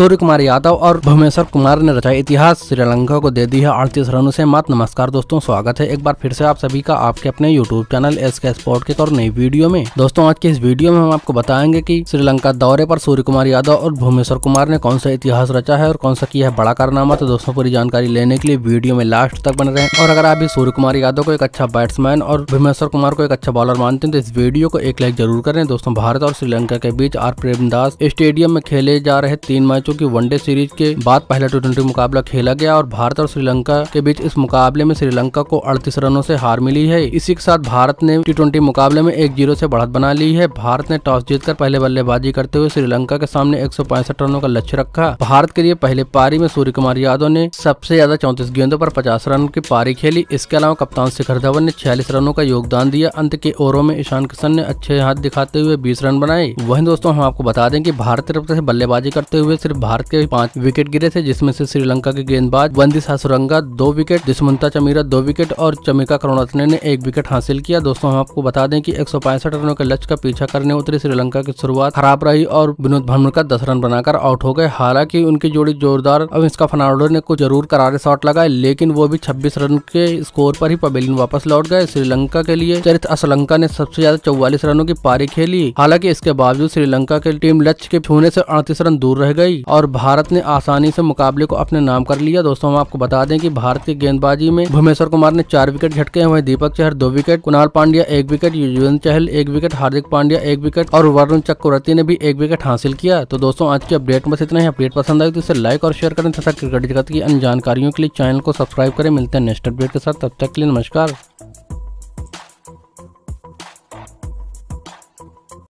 सूर्य कुमार यादव और भुवनेश्वर कुमार ने रचा इतिहास श्रीलंका को दे दी है अड़तीस रनों से मात नमस्कार दोस्तों स्वागत है एक बार फिर से आप सभी का आपके अपने YouTube channel S K sport के और नई वीडियो में दोस्तों आज के इस वीडियो में हम आपको बताएंगे की श्रीलंका दौरे पर सूर्य कुमार यादव और भुवनेश्वर कुमार ने कौन सा इतिहास रचा है और कौन सा किया है बड़ा कारनामा तो दोस्तों पूरी जानकारी लेने के लिए वीडियो में लास्ट तक बन रहे और अगर आप भी सूर्य कुमार यादव को एक अच्छा बैट्समैन और भुवनेश्वर कुमार को एक अच्छा बॉलर मानते हैं तो इस वीडियो को एक लाइक जरूर करें दोस्तों भारत और श्रीलंका के बीच आर प्रेमदास स्टेडियम में खेले जा रहे तीन मैच दोस्तों की वनडे सीरीज के बाद पहला टी मुकाबला खेला गया और भारत और श्रीलंका के बीच इस मुकाबले में श्रीलंका को अड़तीस रनों से हार मिली है इसी के साथ भारत ने टी मुकाबले में एक जीरो से बढ़त बना ली है भारत ने टॉस जीतकर पहले बल्लेबाजी करते हुए श्रीलंका के सामने एक रनों का लक्ष्य रखा भारत के लिए पहले पारी में सूर्य कुमार यादव ने सबसे ज्यादा चौंतीस गेंदों पर पचास रन की पारी खेली इसके अलावा कप्तान शिखर धवन ने छियालीस रनों का योगदान दिया अंत के ओवरों में ईशान किशन ने अच्छे हाथ दिखाते हुए 20 रन बनाए वहीं दोस्तों हम आपको बता दें कि भारत तरफ से बल्लेबाजी करते हुए सिर्फ भारत के पांच विकेट गिरे थे जिसमें से श्रीलंका के गेंदबाज वंदी सासुरंगा दो विकेट जिसमंता चमीरा दो विकेट और चमिका करुणातने ने एक विकेट हासिल किया दोस्तों हम आपको बता दें कि एक रनों के लक्ष्य का पीछा करने उतरी श्रीलंका की शुरुआत खराब रही और विनोद भानुका दस रन बनाकर आउट हो गए हालांकि उनकी जोड़ी जोरदार अब इसका फर्नाडो ने कुछ जरूर करारे शॉट लगाए लेकिन वो भी छब्बीस रन के स्कोर पर ही पवेलियन वापस लौट गए श्रीलंका के लिए चरित असलंका ने सबसे ज्यादा चौवालीस रनों की पारी खेली हालांकि इसके बावजूद श्रीलंका की टीम लक्ष्य के छूने से अड़तीस रन दूर रह गई थी और भारत ने आसानी से मुकाबले को अपने नाम कर लिया दोस्तों हम आपको बता दें कि भारत की गेंदबाजी में भुवनेश्वर कुमार ने चार विकेट झटके हुए दीपक चहर दो विकेट कुणाल पांड्या एक विकेट युजवेंद्र चहल एक विकेट हार्दिक पांड्या एक विकेट और वरुण चक्रवर्ती ने भी एक विकेट हासिल किया तो दोस्तों आज की अपडेट बस इतना ही अपडेट पसंद आई तो इसे लाइक और शेयर करें तथा क्रिकेट जगत की अन्य जानकारियों के लिए चैनल को सब्सक्राइब करें मिलते हैं नेक्स्ट अपडेट के साथ तब तक के लिए नमस्कार